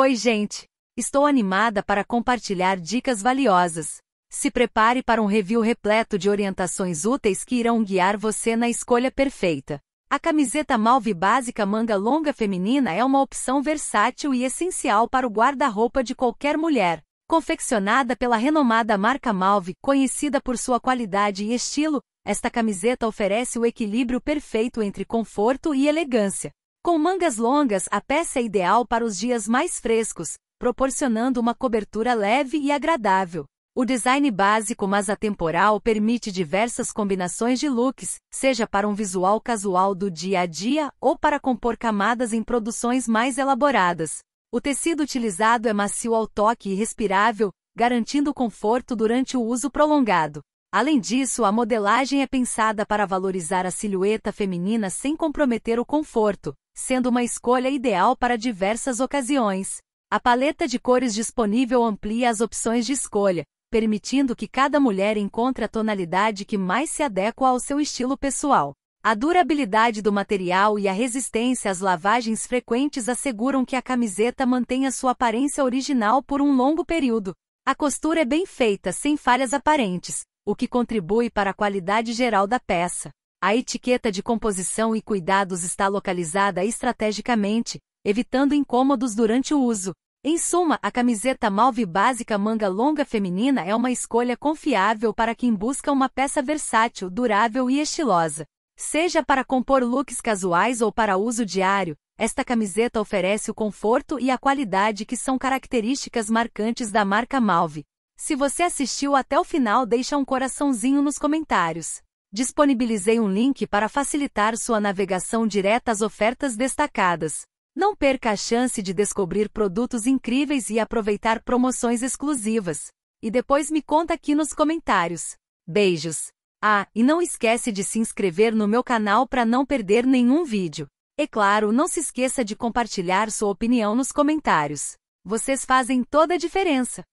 Oi, gente! Estou animada para compartilhar dicas valiosas. Se prepare para um review repleto de orientações úteis que irão guiar você na escolha perfeita. A camiseta malve básica manga longa feminina é uma opção versátil e essencial para o guarda-roupa de qualquer mulher. Confeccionada pela renomada marca Malve, conhecida por sua qualidade e estilo, esta camiseta oferece o equilíbrio perfeito entre conforto e elegância. Com mangas longas, a peça é ideal para os dias mais frescos, proporcionando uma cobertura leve e agradável. O design básico mas atemporal permite diversas combinações de looks, seja para um visual casual do dia a dia ou para compor camadas em produções mais elaboradas. O tecido utilizado é macio ao toque e respirável, garantindo conforto durante o uso prolongado. Além disso, a modelagem é pensada para valorizar a silhueta feminina sem comprometer o conforto, sendo uma escolha ideal para diversas ocasiões. A paleta de cores disponível amplia as opções de escolha, permitindo que cada mulher encontre a tonalidade que mais se adequa ao seu estilo pessoal. A durabilidade do material e a resistência às lavagens frequentes asseguram que a camiseta mantenha sua aparência original por um longo período. A costura é bem feita, sem falhas aparentes, o que contribui para a qualidade geral da peça. A etiqueta de composição e cuidados está localizada estrategicamente, evitando incômodos durante o uso. Em suma, a camiseta malve básica manga longa feminina é uma escolha confiável para quem busca uma peça versátil, durável e estilosa. Seja para compor looks casuais ou para uso diário, esta camiseta oferece o conforto e a qualidade que são características marcantes da marca Malve. Se você assistiu até o final, deixa um coraçãozinho nos comentários. Disponibilizei um link para facilitar sua navegação direta às ofertas destacadas. Não perca a chance de descobrir produtos incríveis e aproveitar promoções exclusivas. E depois me conta aqui nos comentários. Beijos! Ah, e não esquece de se inscrever no meu canal para não perder nenhum vídeo. E é claro, não se esqueça de compartilhar sua opinião nos comentários. Vocês fazem toda a diferença.